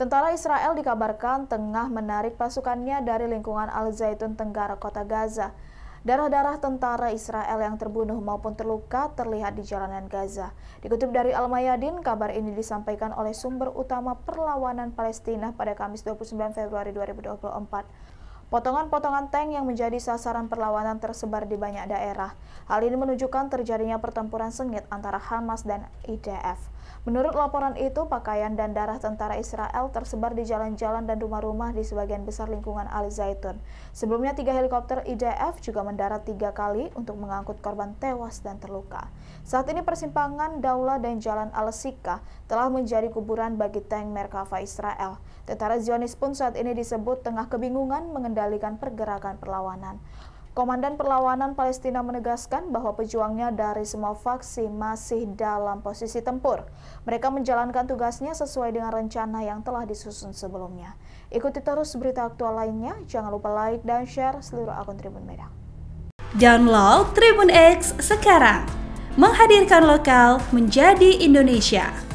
Tentara Israel dikabarkan tengah menarik pasukannya dari lingkungan Al-Zaitun Tenggara kota Gaza. Darah-darah tentara Israel yang terbunuh maupun terluka terlihat di jalanan Gaza. Dikutip dari Al-Mayadin, kabar ini disampaikan oleh sumber utama perlawanan Palestina pada Kamis 29 Februari 2024. Potongan-potongan tank yang menjadi sasaran perlawanan tersebar di banyak daerah. Hal ini menunjukkan terjadinya pertempuran sengit antara Hamas dan IDF. Menurut laporan itu, pakaian dan darah tentara Israel tersebar di jalan-jalan dan rumah-rumah di sebagian besar lingkungan Al Zaitun. Sebelumnya, tiga helikopter IDF juga mendarat tiga kali untuk mengangkut korban tewas dan terluka. Saat ini persimpangan Daulah dan Jalan Al-Sika telah menjadi kuburan bagi tank Merkava Israel. Tentara Zionis pun saat ini disebut tengah kebingungan mengendalikan mengendalikan pergerakan perlawanan. Komandan Perlawanan Palestina menegaskan bahwa pejuangnya dari semua faksi masih dalam posisi tempur. Mereka menjalankan tugasnya sesuai dengan rencana yang telah disusun sebelumnya. Ikuti terus berita aktual lainnya. Jangan lupa like dan share seluruh akun Tribun Medan. Download Tribun X sekarang. Menghadirkan lokal menjadi Indonesia.